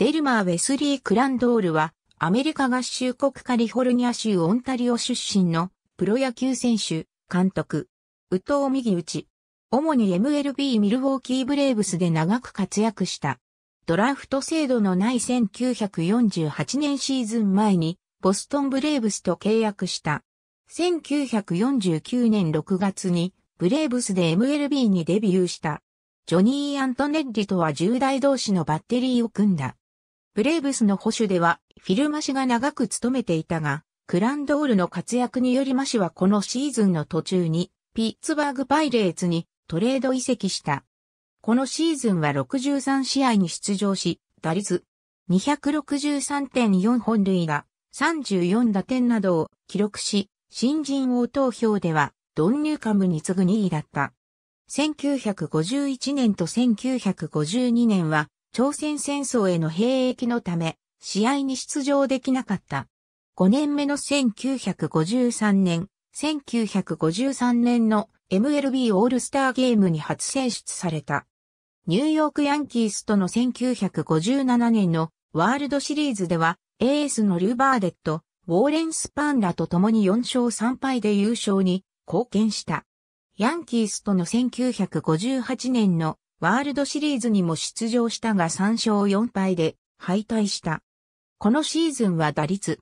デルマー・ウェスリー・クランドールは、アメリカ合衆国カリフォルニア州オンタリオ出身のプロ野球選手、監督、宇藤右打ち。主に MLB ミルウォーキーブレーブスで長く活躍した。ドラフト制度のない1948年シーズン前に、ボストンブレーブスと契約した。1949年6月に、ブレーブスで MLB にデビューした。ジョニー・アントネッリとは10代同士のバッテリーを組んだ。ブレーブスの保守では、フィルマ氏が長く務めていたが、クランドールの活躍によりマ氏はこのシーズンの途中に、ピッツバーグパイレーツにトレード移籍した。このシーズンは63試合に出場し、打率263.4本塁打、34打点などを記録し、新人王投票ではドン・ニューカムに次ぐ2位だった。1951年と1952年は朝鮮戦争への兵役のため、試合に出場できなかった。5年目の1953年、1953年の MLB オールスターゲームに初選出された。ニューヨークヤンキースとの1957年のワールドシリーズでは、エースのルバーデット、ウォーレン・スパンらと共に4勝3敗で優勝に貢献した。ヤンキースとの1958年のワールドシリーズにも出場したが3勝4敗で敗退した。このシーズンは打率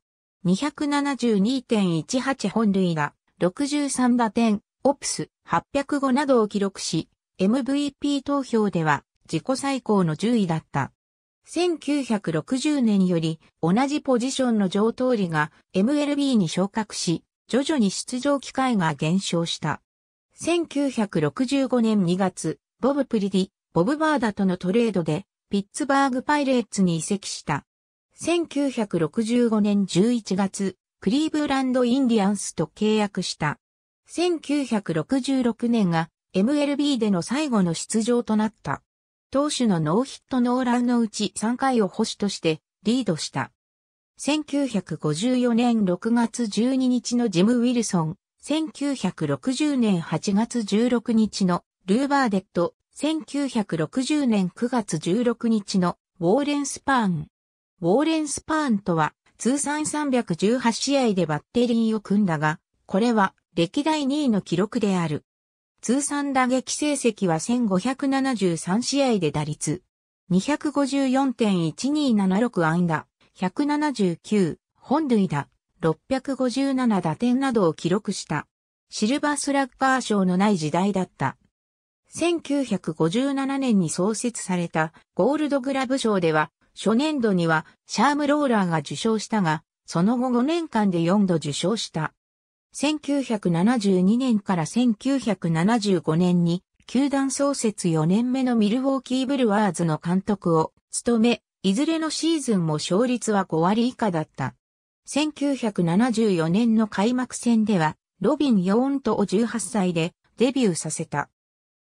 272.18本塁打、63打点、オプス805などを記録し、MVP 投票では自己最高の10位だった。1960年より同じポジションの上通りが MLB に昇格し、徐々に出場機会が減少した。1965年2月、ボブ・プリディ、ボブ・バーダとのトレードで、ピッツバーグ・パイレーツに移籍した。1965年11月、クリーブランド・インディアンスと契約した。1966年が MLB での最後の出場となった。投手のノーヒットノーランのうち3回を保守としてリードした。1954年6月12日のジム・ウィルソン、1960年8月16日のルーバーデッド、1960年9月16日のウォーレン・スパーン。ウォーレン・スパーンとは、通算318試合でバッテリーを組んだが、これは歴代2位の記録である。通算打撃成績は1573試合で打率254.1276安打、179、本塁打、657打点などを記録した。シルバースラッガー賞のない時代だった。1957年に創設されたゴールドグラブ賞では、初年度にはシャームローラーが受賞したが、その後5年間で4度受賞した。1972年から1975年に、球団創設4年目のミルウォーキーブルワーズの監督を務め、いずれのシーズンも勝率は5割以下だった。1974年の開幕戦では、ロビン・ヨーンとを18歳でデビューさせた。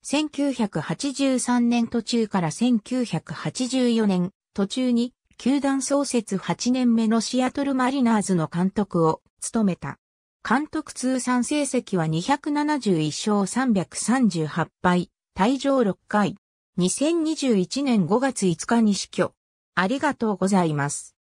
1983年途中から1984年途中に球団創設8年目のシアトルマリナーズの監督を務めた。監督通算成績は271勝338敗、退場6回。2021年5月5日に死去。ありがとうございます。